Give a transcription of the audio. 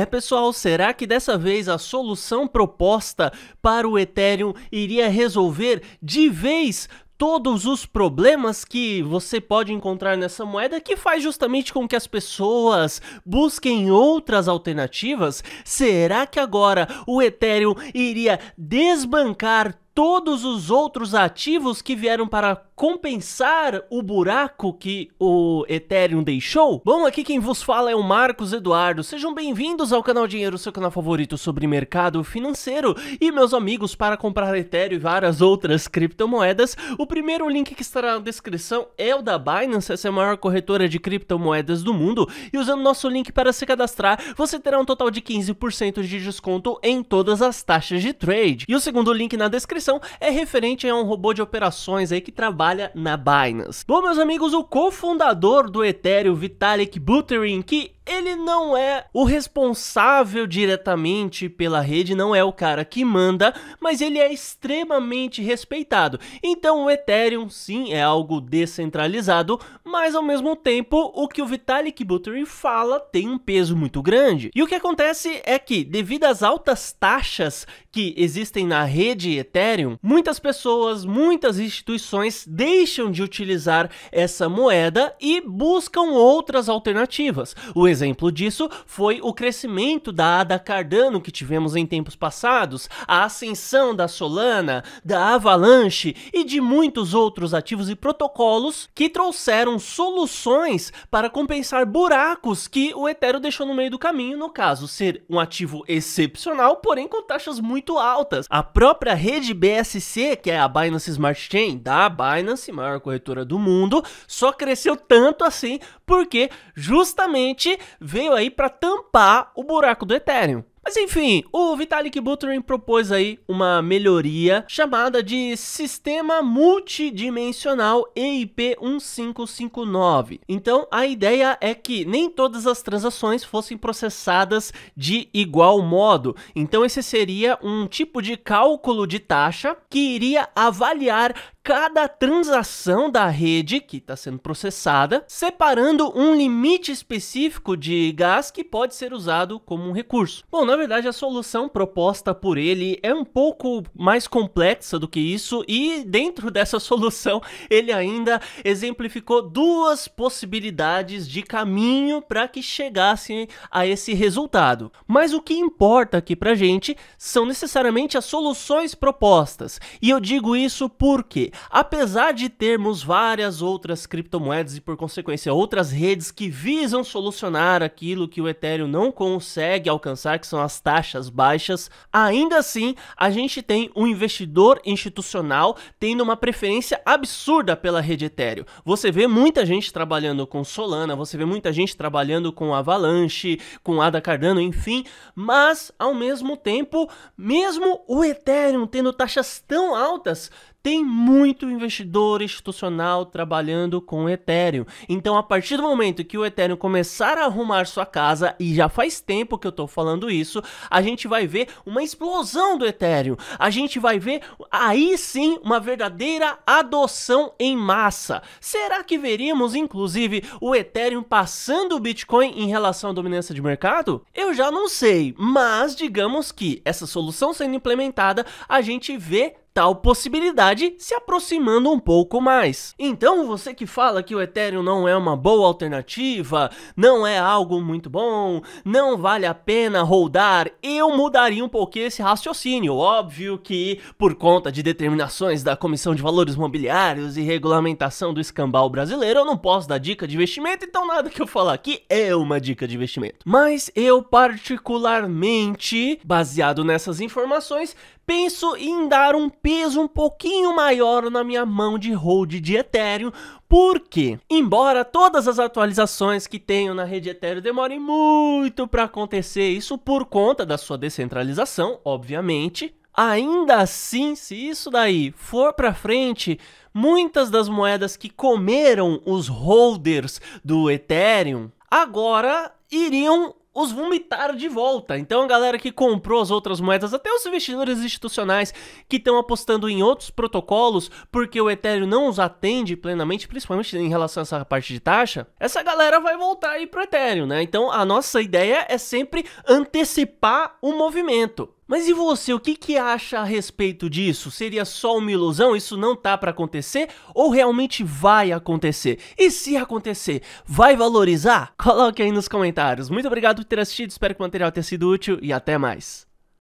É, pessoal, será que dessa vez a solução proposta para o Ethereum iria resolver de vez todos os problemas que você pode encontrar nessa moeda, que faz justamente com que as pessoas busquem outras alternativas? Será que agora o Ethereum iria desbancar todos os outros ativos que vieram para compensar o buraco que o Ethereum deixou? Bom, aqui quem vos fala é o Marcos Eduardo. Sejam bem-vindos ao canal Dinheiro, seu canal favorito sobre mercado financeiro. E meus amigos, para comprar Ethereum e várias outras criptomoedas, o primeiro link que estará na descrição é o da Binance, essa é a maior corretora de criptomoedas do mundo. E usando nosso link para se cadastrar, você terá um total de 15% de desconto em todas as taxas de trade. E o segundo link na descrição é referente a um robô de operações aí que trabalha trabalha na Binance. Bom, meus amigos, o cofundador do Ethereum, Vitalik Buterin, que ele não é o responsável diretamente pela rede, não é o cara que manda, mas ele é extremamente respeitado. Então o Ethereum sim é algo descentralizado, mas ao mesmo tempo o que o Vitalik Buterin fala tem um peso muito grande. E o que acontece é que devido às altas taxas que existem na rede Ethereum, muitas pessoas, muitas instituições deixam de utilizar essa moeda e buscam outras alternativas. O exemplo disso foi o crescimento da ADA Cardano que tivemos em tempos passados, a ascensão da Solana, da Avalanche e de muitos outros ativos e protocolos que trouxeram soluções para compensar buracos que o Ethereum deixou no meio do caminho, no caso, ser um ativo excepcional, porém com taxas muito altas. A própria rede BSC, que é a Binance Smart Chain da Binance, Binance, maior corretora do mundo, só cresceu tanto assim porque justamente veio aí para tampar o buraco do Ethereum. Mas enfim, o Vitalik Buterin propôs aí uma melhoria chamada de Sistema Multidimensional EIP 1559. Então a ideia é que nem todas as transações fossem processadas de igual modo. Então esse seria um tipo de cálculo de taxa que iria avaliar cada transação da rede que está sendo processada, separando um limite específico de gás que pode ser usado como um recurso. Bom, na verdade, a solução proposta por ele é um pouco mais complexa do que isso, e dentro dessa solução, ele ainda exemplificou duas possibilidades de caminho para que chegassem a esse resultado. Mas o que importa aqui para gente são necessariamente as soluções propostas, e eu digo isso porque apesar de termos várias outras criptomoedas e, por consequência, outras redes que visam solucionar aquilo que o Ethereum não consegue alcançar, que são as taxas baixas, ainda assim a gente tem um investidor institucional tendo uma preferência absurda pela rede Ethereum. Você vê muita gente trabalhando com Solana, você vê muita gente trabalhando com Avalanche, com Ada Cardano, enfim, mas ao mesmo tempo, mesmo o Ethereum tendo taxas tão altas, tem muito investidor institucional trabalhando com Ethereum. Então, a partir do momento que o Ethereum começar a arrumar sua casa, e já faz tempo que eu estou falando isso, a gente vai ver uma explosão do Ethereum. A gente vai ver aí sim uma verdadeira adoção em massa. Será que veríamos inclusive o Ethereum passando o Bitcoin em relação à dominância de mercado? Eu já não sei, mas digamos que essa solução sendo implementada, a gente vê tal possibilidade se aproximando um pouco mais. Então você que fala que o Ethereum não é uma boa alternativa, não é algo muito bom, não vale a pena rodar, eu mudaria um pouquinho esse raciocínio. Óbvio que por conta de determinações da Comissão de Valores Mobiliários e regulamentação do escambau brasileiro, eu não posso dar dica de investimento, então nada que eu falar aqui é uma dica de investimento. Mas eu particularmente, baseado nessas informações, penso em dar um peso um pouquinho maior na minha mão de hold de Ethereum, porque, embora todas as atualizações que tenho na rede Ethereum demorem muito para acontecer, isso por conta da sua descentralização, obviamente, ainda assim, se isso daí for para frente, muitas das moedas que comeram os holders do Ethereum agora iriam os vomitaram de volta. Então a galera que comprou as outras moedas, até os investidores institucionais que estão apostando em outros protocolos, porque o Ethereum não os atende plenamente, principalmente em relação a essa parte de taxa, essa galera vai voltar aí pro Ethereum, né? Então a nossa ideia é sempre antecipar o movimento. Mas e você, o que, que acha a respeito disso? Seria só uma ilusão? Isso não tá para acontecer? Ou realmente vai acontecer? E se acontecer, vai valorizar? Coloque aí nos comentários. Muito obrigado por ter assistido, espero que o material tenha sido útil e até mais.